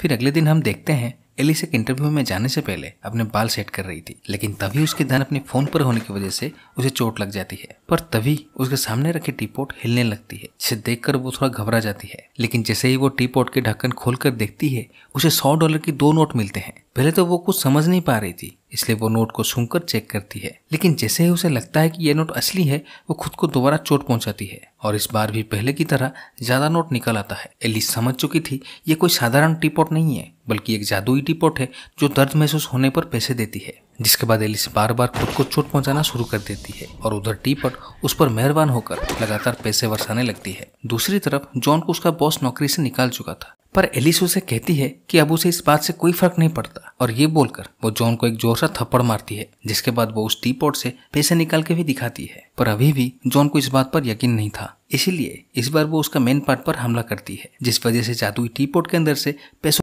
फिर अगले दिन हम देखते हैं एलिस एक इंटरव्यू में जाने से पहले अपने बाल सेट कर रही थी लेकिन तभी उसकी धन अपने फोन पर होने की वजह से उसे चोट लग जाती है पर तभी उसके सामने रखी टीपोट हिलने लगती है जिसे देखकर वो थोड़ा घबरा जाती है लेकिन जैसे ही वो टीपोट के ढक्कन खोलकर देखती है उसे सौ डॉलर की दो नोट मिलते हैं पहले तो वो कुछ समझ नहीं पा रही थी इसलिए वो नोट को सुनकर चेक करती है लेकिन जैसे ही उसे लगता है कि यह नोट असली है वो खुद को दोबारा चोट पहुंचाती है और इस बार भी पहले की तरह ज्यादा नोट निकल आता है एलिस समझ चुकी थी ये कोई साधारण टीपोट नहीं है बल्कि एक जादुई टीपोट है जो दर्द महसूस होने पर पैसे देती है जिसके बाद एलिस बार बार खुद को चोट पहुंचाना शुरू कर देती है और उधर टीपट उस पर मेहरबान होकर लगातार पैसे बरसाने लगती है दूसरी तरफ जॉन को उसका बॉस नौकरी से निकाल चुका था पर एलिस उसे कहती है कि अब उसे इस बात से कोई फर्क नहीं पड़ता और ये बोलकर वो जॉन को एक जोर सा थप्पड़ मारती है जिसके बाद वो उस टी पॉट से पैसे निकाल के भी दिखाती है पर अभी भी जॉन को इस बात पर यकीन नहीं था इसीलिए इस बार वो उसका मेन पार्ट पर हमला करती है जिस वजह से जादुई टी पॉट के अंदर से पैसों